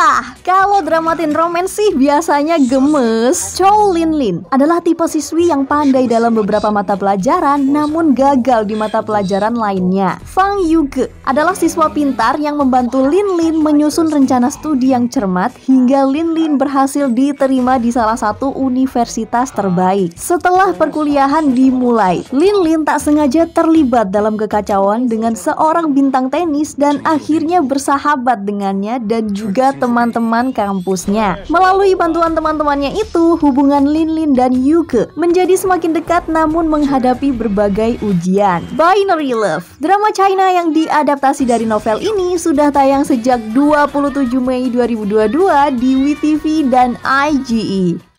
啦。Wah, kalau dramatin teen romance sih biasanya gemes. Chow Lin Lin adalah tipe siswi yang pandai dalam beberapa mata pelajaran namun gagal di mata pelajaran lainnya. Fang Yu Yuge adalah siswa pintar yang membantu Lin Lin menyusun rencana studi yang cermat hingga Lin Lin berhasil diterima di salah satu universitas terbaik. Setelah perkuliahan dimulai, Lin Lin tak sengaja terlibat dalam kekacauan dengan seorang bintang tenis dan akhirnya bersahabat dengannya dan juga teman teman-teman kampusnya. Melalui bantuan teman-temannya itu, hubungan Linlin dan Yuke menjadi semakin dekat namun menghadapi berbagai ujian. Binary Love, drama China yang diadaptasi dari novel ini sudah tayang sejak 27 Mei 2022 di WeTV dan IGE.